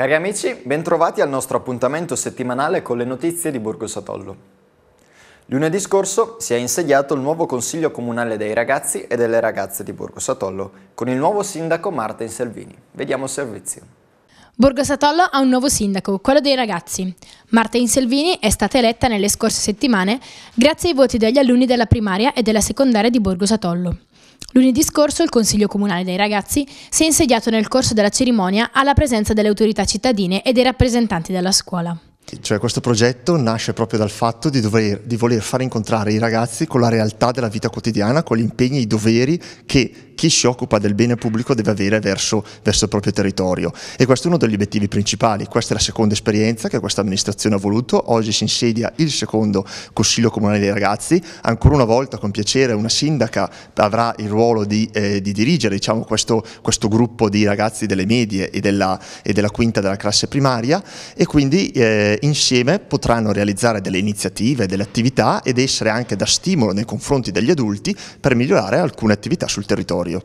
Cari amici, bentrovati al nostro appuntamento settimanale con le notizie di Borgo Satollo. Lunedì scorso si è insediato il nuovo Consiglio Comunale dei Ragazzi e delle Ragazze di Borgo Satollo con il nuovo sindaco Martin Selvini. Vediamo il servizio. Borgo Satollo ha un nuovo sindaco, quello dei ragazzi. Martin Selvini è stata eletta nelle scorse settimane grazie ai voti degli alunni della primaria e della secondaria di Borgo Satollo. Lunedì scorso il Consiglio Comunale dei Ragazzi si è insediato nel corso della cerimonia alla presenza delle autorità cittadine e dei rappresentanti della scuola. Cioè questo progetto nasce proprio dal fatto di, dover, di voler far incontrare i ragazzi con la realtà della vita quotidiana, con gli impegni e i doveri che chi si occupa del bene pubblico deve avere verso, verso il proprio territorio e questo è uno degli obiettivi principali, questa è la seconda esperienza che questa amministrazione ha voluto, oggi si insedia il secondo Consiglio Comunale dei Ragazzi, ancora una volta con piacere una sindaca avrà il ruolo di, eh, di dirigere diciamo, questo, questo, gruppo di ragazzi delle medie e della, e della quinta della classe primaria e quindi eh, insieme potranno realizzare delle iniziative, delle attività ed essere anche da stimolo nei confronti degli adulti per migliorare alcune attività sul territorio necessario.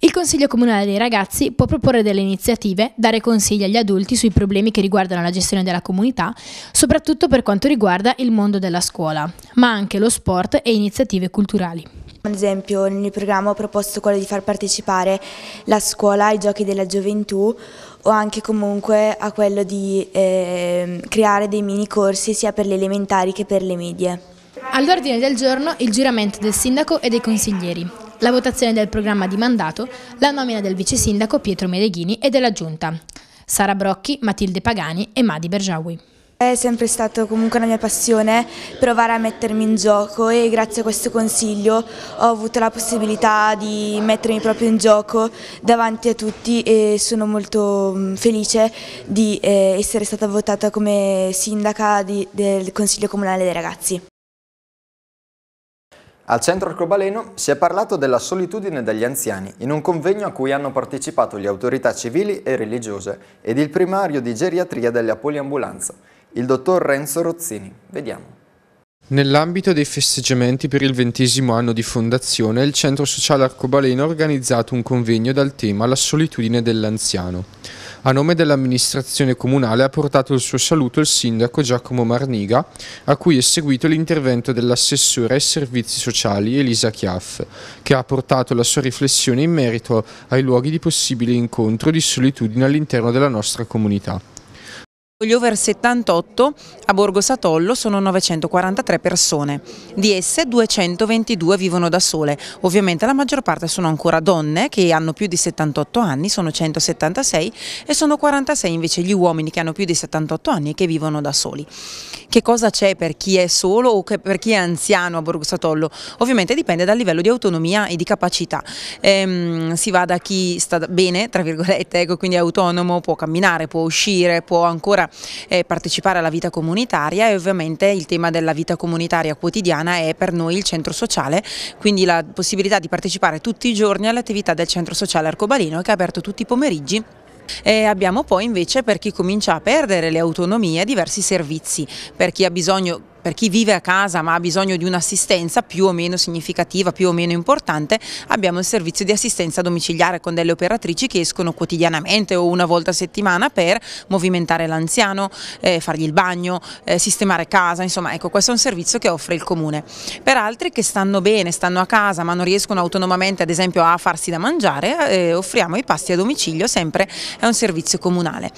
Il Consiglio Comunale dei Ragazzi può proporre delle iniziative, dare consigli agli adulti sui problemi che riguardano la gestione della comunità, soprattutto per quanto riguarda il mondo della scuola, ma anche lo sport e iniziative culturali. Ad esempio nel mio programma ho proposto quello di far partecipare la scuola ai giochi della gioventù o anche comunque a quello di eh, creare dei mini corsi sia per le elementari che per le medie. All'ordine del giorno il giuramento del sindaco e dei consiglieri la votazione del programma di mandato, la nomina del vice sindaco Pietro Medeghini e della giunta, Sara Brocchi, Matilde Pagani e Madi Bergiawi. È sempre stata comunque una mia passione provare a mettermi in gioco e grazie a questo consiglio ho avuto la possibilità di mettermi proprio in gioco davanti a tutti e sono molto mm, felice di eh, essere stata votata come sindaca del Consiglio Comunale dei Ragazzi. Al centro arcobaleno si è parlato della solitudine degli anziani in un convegno a cui hanno partecipato le autorità civili e religiose ed il primario di geriatria della poliambulanza, il dottor Renzo Rozzini. Vediamo. Nell'ambito dei festeggiamenti per il ventesimo anno di fondazione, il Centro Sociale Arcobaleno ha organizzato un convegno dal tema La solitudine dell'anziano. A nome dell'amministrazione comunale ha portato il suo saluto il sindaco Giacomo Marniga, a cui è seguito l'intervento dell'assessore ai servizi sociali Elisa Chiaff, che ha portato la sua riflessione in merito ai luoghi di possibile incontro di solitudine all'interno della nostra comunità. Gli over 78 a Borgo Satollo sono 943 persone, di esse 222 vivono da sole, ovviamente la maggior parte sono ancora donne che hanno più di 78 anni, sono 176 e sono 46 invece gli uomini che hanno più di 78 anni e che vivono da soli. Che cosa c'è per chi è solo o per chi è anziano a Borgo Satollo? Ovviamente dipende dal livello di autonomia e di capacità, ehm, si va da chi sta bene, tra virgolette, ecco, quindi è autonomo, può camminare, può uscire, può ancora eh, partecipare alla vita comunitaria e ovviamente il tema della vita comunitaria quotidiana è per noi il centro sociale, quindi la possibilità di partecipare tutti i giorni all'attività del centro sociale Arcobaleno che è aperto tutti i pomeriggi e abbiamo poi invece per chi comincia a perdere le autonomie diversi servizi, per chi ha bisogno per chi vive a casa ma ha bisogno di un'assistenza più o meno significativa, più o meno importante, abbiamo il servizio di assistenza domiciliare con delle operatrici che escono quotidianamente o una volta a settimana per movimentare l'anziano, eh, fargli il bagno, eh, sistemare casa, insomma ecco questo è un servizio che offre il comune. Per altri che stanno bene, stanno a casa ma non riescono autonomamente ad esempio a farsi da mangiare, eh, offriamo i pasti a domicilio, sempre è un servizio comunale.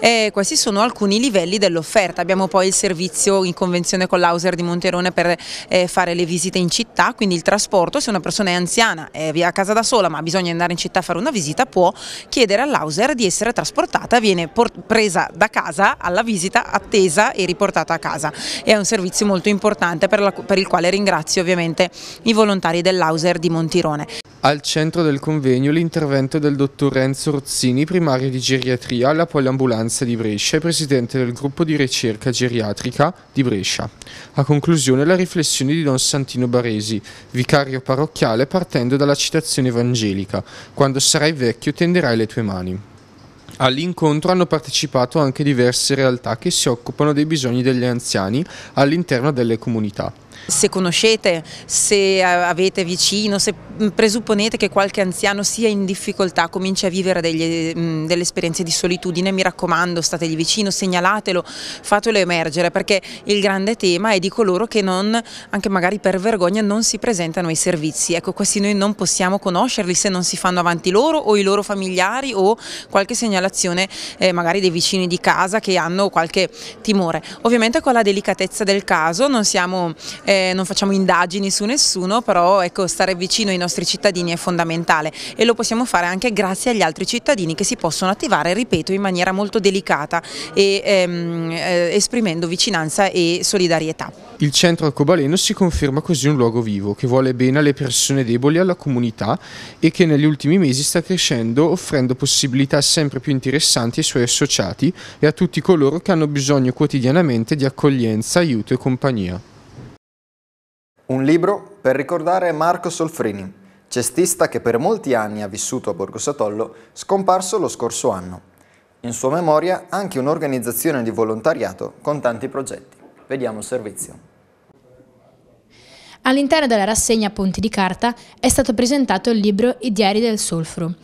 Eh, questi sono alcuni livelli dell'offerta, abbiamo poi il servizio in convenzione con l'Auser di Monterone per eh, fare le visite in città, quindi il trasporto, se una persona è anziana e è a casa da sola ma bisogna andare in città a fare una visita può chiedere all'Auser di essere trasportata, viene presa da casa alla visita, attesa e riportata a casa. È un servizio molto importante per, la, per il quale ringrazio ovviamente i volontari dell'Auser di Montirone. Al centro del convegno l'intervento del dottor Renzo Rozzini, primario di geriatria alla Poliambulanza di Brescia e presidente del gruppo di ricerca geriatrica di Brescia. A conclusione la riflessione di Don Santino Baresi, vicario parrocchiale partendo dalla citazione evangelica, quando sarai vecchio tenderai le tue mani. All'incontro hanno partecipato anche diverse realtà che si occupano dei bisogni degli anziani all'interno delle comunità. Se conoscete, se avete vicino, se mm, presupponete che qualche anziano sia in difficoltà, cominci a vivere degli, mm, delle esperienze di solitudine, mi raccomando, stategli vicino, segnalatelo, fatelo emergere, perché il grande tema è di coloro che non, anche magari per vergogna, non si presentano ai servizi. Ecco, questi noi non possiamo conoscerli se non si fanno avanti loro o i loro familiari o qualche segnalazione eh, magari dei vicini di casa che hanno qualche timore. Ovviamente con la delicatezza del caso non siamo eh, non facciamo indagini su nessuno, però ecco, stare vicino ai nostri cittadini è fondamentale e lo possiamo fare anche grazie agli altri cittadini che si possono attivare, ripeto, in maniera molto delicata e ehm, eh, esprimendo vicinanza e solidarietà. Il centro arcobaleno si conferma così un luogo vivo che vuole bene alle persone deboli, alla comunità e che negli ultimi mesi sta crescendo offrendo possibilità sempre più interessanti ai suoi associati e a tutti coloro che hanno bisogno quotidianamente di accoglienza, aiuto e compagnia. Un libro per ricordare Marco Solfrini, cestista che per molti anni ha vissuto a Borgo Satollo, scomparso lo scorso anno. In sua memoria anche un'organizzazione di volontariato con tanti progetti. Vediamo il servizio. All'interno della rassegna Ponti di Carta è stato presentato il libro I diari del solfro,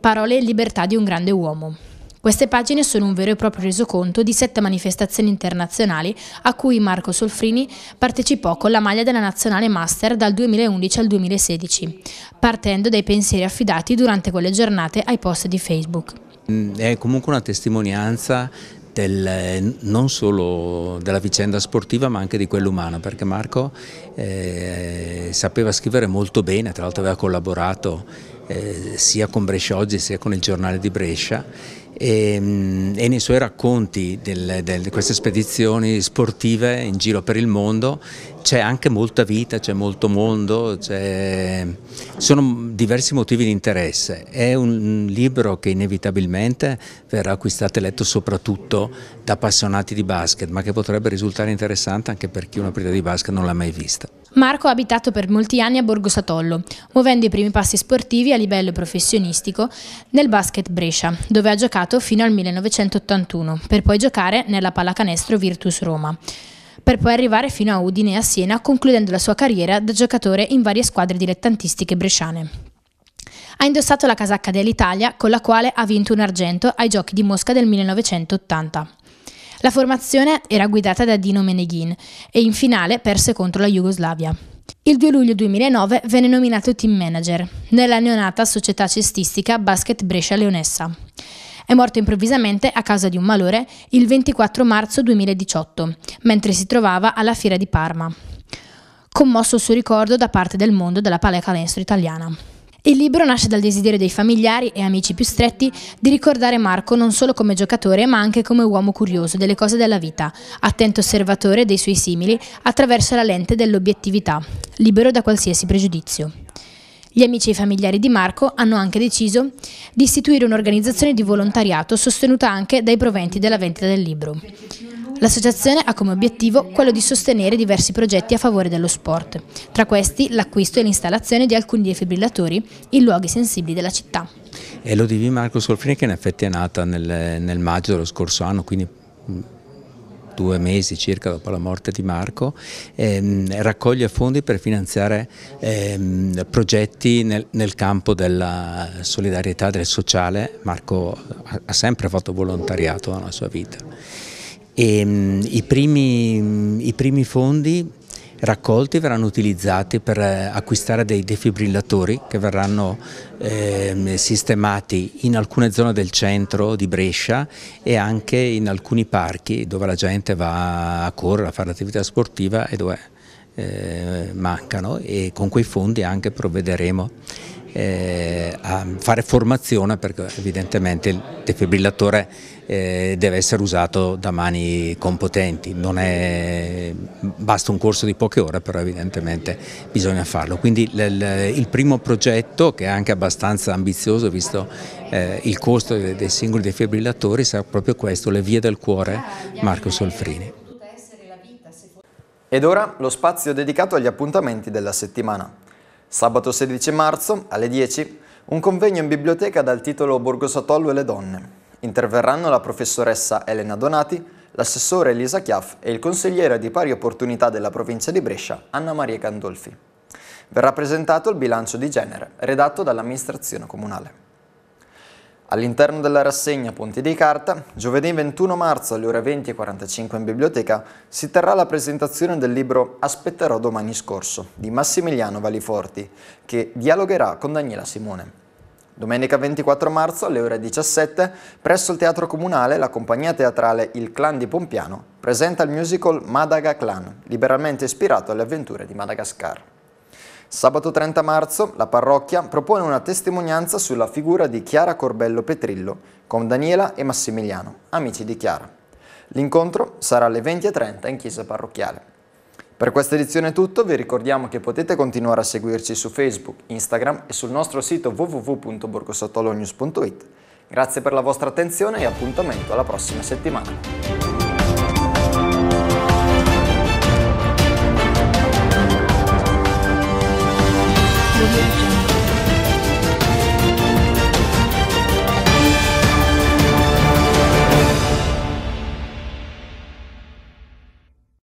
parole e libertà di un grande uomo. Queste pagine sono un vero e proprio resoconto di sette manifestazioni internazionali a cui Marco Solfrini partecipò con la maglia della Nazionale Master dal 2011 al 2016, partendo dai pensieri affidati durante quelle giornate ai post di Facebook. Mm, è comunque una testimonianza del, non solo della vicenda sportiva ma anche di quella umana perché Marco eh, sapeva scrivere molto bene, tra l'altro aveva collaborato eh, sia con Brescia Oggi sia con il giornale di Brescia e, ehm, e nei suoi racconti di queste spedizioni sportive in giro per il mondo c'è anche molta vita, c'è molto mondo, sono diversi motivi di interesse. È un libro che inevitabilmente verrà acquistato e letto soprattutto da appassionati di basket, ma che potrebbe risultare interessante anche per chi una partita di basket non l'ha mai vista. Marco ha abitato per molti anni a Borgo Satollo, muovendo i primi passi sportivi a livello professionistico nel basket Brescia, dove ha giocato fino al 1981, per poi giocare nella pallacanestro Virtus Roma per poi arrivare fino a Udine e a Siena, concludendo la sua carriera da giocatore in varie squadre dilettantistiche bresciane. Ha indossato la casacca dell'Italia, con la quale ha vinto un argento ai Giochi di Mosca del 1980. La formazione era guidata da Dino Meneghin e in finale perse contro la Jugoslavia. Il 2 luglio 2009 venne nominato team manager nella neonata società cestistica Basket Brescia Leonessa. È morto improvvisamente a causa di un malore il 24 marzo 2018, mentre si trovava alla fiera di Parma. Commosso il suo ricordo da parte del mondo della pallacanestro italiana. Il libro nasce dal desiderio dei familiari e amici più stretti di ricordare Marco non solo come giocatore ma anche come uomo curioso delle cose della vita, attento osservatore dei suoi simili attraverso la lente dell'obiettività, libero da qualsiasi pregiudizio. Gli amici e i familiari di Marco hanno anche deciso di istituire un'organizzazione di volontariato sostenuta anche dai proventi della vendita del libro. L'associazione ha come obiettivo quello di sostenere diversi progetti a favore dello sport, tra questi l'acquisto e l'installazione di alcuni defibrillatori in luoghi sensibili della città. È l'ODV Marco Scorfini che in effetti è nata nel, nel maggio dello scorso anno, quindi mm, due mesi circa dopo la morte di Marco, ehm, raccoglie fondi per finanziare ehm, progetti nel, nel, campo della solidarietà, del sociale. Marco ha sempre fatto volontariato nella sua vita e, ehm, i, primi, i primi fondi raccolti verranno utilizzati per eh, acquistare dei defibrillatori che verranno eh, sistemati in alcune zone del centro di Brescia e anche in alcuni parchi dove la gente va a correre, a fare attività sportiva e dove eh, mancano e con quei fondi anche provvederemo eh, a fare formazione perché evidentemente il defibrillatore eh, deve essere usato da mani competenti, è, basta un corso di poche ore però evidentemente bisogna farlo. Quindi il primo progetto che è anche abbastanza ambizioso visto eh, il costo dei, dei singoli defibrillatori sarà proprio questo, le vie del cuore Marco Solfrini. Ed ora lo spazio dedicato agli appuntamenti della settimana. Sabato 16 marzo, alle 10, un convegno in biblioteca dal titolo Borgo Satollo e le donne. Interverranno la professoressa Elena Donati, l'assessore Elisa Chiaff e il consigliere di pari opportunità della provincia di Brescia, Anna Maria Candolfi. Verrà presentato il bilancio di genere, redatto dall'amministrazione comunale. All'interno della rassegna Ponti di Carta, giovedì 21 marzo alle ore 20.45 in biblioteca, si terrà la presentazione del libro Aspetterò domani scorso di Massimiliano Valiforti, che dialogherà con Daniela Simone. Domenica 24 marzo alle ore 17, presso il Teatro Comunale, la compagnia teatrale Il Clan di Pompiano presenta il musical Madaga Clan, liberalmente ispirato alle avventure di Madagascar. Sabato 30 marzo la parrocchia propone una testimonianza sulla figura di Chiara Corbello Petrillo con Daniela e Massimiliano, amici di Chiara. L'incontro sarà alle 20.30 in chiesa parrocchiale. Per questa edizione è tutto, vi ricordiamo che potete continuare a seguirci su Facebook, Instagram e sul nostro sito www.borgosottolonews.it. Grazie per la vostra attenzione e appuntamento alla prossima settimana. to me.